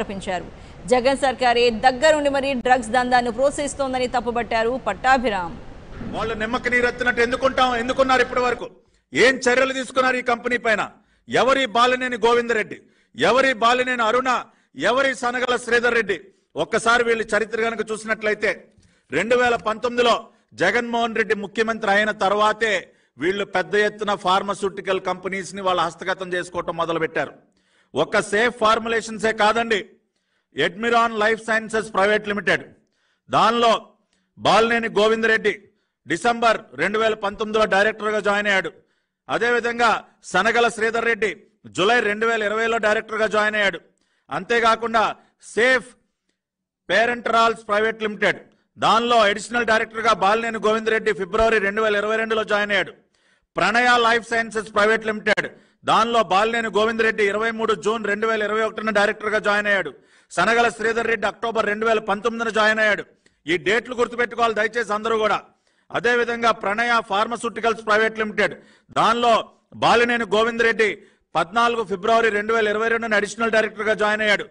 ఆరోపించారు జగన్ సర్కారే దగ్గరుండి మరి డ్రగ్స్ దందాన్ని ప్రోత్సహిస్తోందని తప్పుబట్టారు పట్టాభిరామ్ వాళ్ళు నిమ్మక నీరు ఎత్తినట్టు ఎందుకుంటాం ఎందుకున్నారు ఇప్పటి వరకు ఏం చర్యలు తీసుకున్నారు ఈ కంపెనీ పైన ఎవరి బాలినేని గోవిందరెడ్డి ఎవరి బాలినేని అరుణ ఎవరి సనగల శ్రీధర్ రెడ్డి ఒక్కసారి వీళ్ళు చరిత్ర కనుక చూసినట్లయితే రెండు వేల పంతొమ్మిదిలో జగన్మోహన్ రెడ్డి ముఖ్యమంత్రి అయిన తర్వాతే వీళ్ళు పెద్ద ఎత్తున ఫార్మస్యూటికల్ కంపెనీస్ని వాళ్ళు హస్తగతం చేసుకోవటం మొదలుపెట్టారు ఒక సేఫ్ ఫార్ములేషన్సే కాదండి ఎడ్మిరాన్ లైఫ్ సైన్సెస్ ప్రైవేట్ లిమిటెడ్ దానిలో బాలినేని గోవిందరెడ్డి డిసెంబర్ రెండు వేల పంతొమ్మిదిలో డైరెక్టర్గా జాయిన్ అయ్యాడు అదేవిధంగా సనగల శ్రీధర్ రెడ్డి జులై రెండు వేల ఇరవైలో డైరెక్టర్గా జాయిన్ అయ్యాడు అంతేకాకుండా సేఫ్ పేరెంటరాల్స్ ప్రైవేట్ లిమిటెడ్ దానిలో అడిషనల్ డైరెక్టర్గా బాలినేని గోవిందరెడ్డి ఫిబ్రవరి రెండు వేల ఇరవై రెండులో జాయిన్ అయ్యాడు ప్రణయ లైఫ్ సైన్సెస్ ప్రైవేట్ లిమిటెడ్ దానిలో బాలినేని గోవిందరెడ్డి ఇరవై మూడు జూన్ రెండు వేల ఇరవై ఒకటిన డైరెక్టర్గా జాయిన్ అయ్యాడు సనగల శ్రీధర్ రెడ్డి అక్టోబర్ రెండు వేల పంతొమ్మిదిన జాయిన్ అయ్యాడు ఈ డేట్లు గుర్తుపెట్టుకోవాలి దయచేసి అందరూ కూడా అదేవిధంగా ప్రణయ ఫార్మస్యూటికల్స్ ప్రైవేట్ లిమిటెడ్ దానిలో బాలినేని గోవిందరెడ్డి పద్నాలుగు ఫిబ్రవరి రెండు వేల ఇరవై రెండున అడిషనల్ డైరెక్టర్గా జాయిన్ అయ్యాడు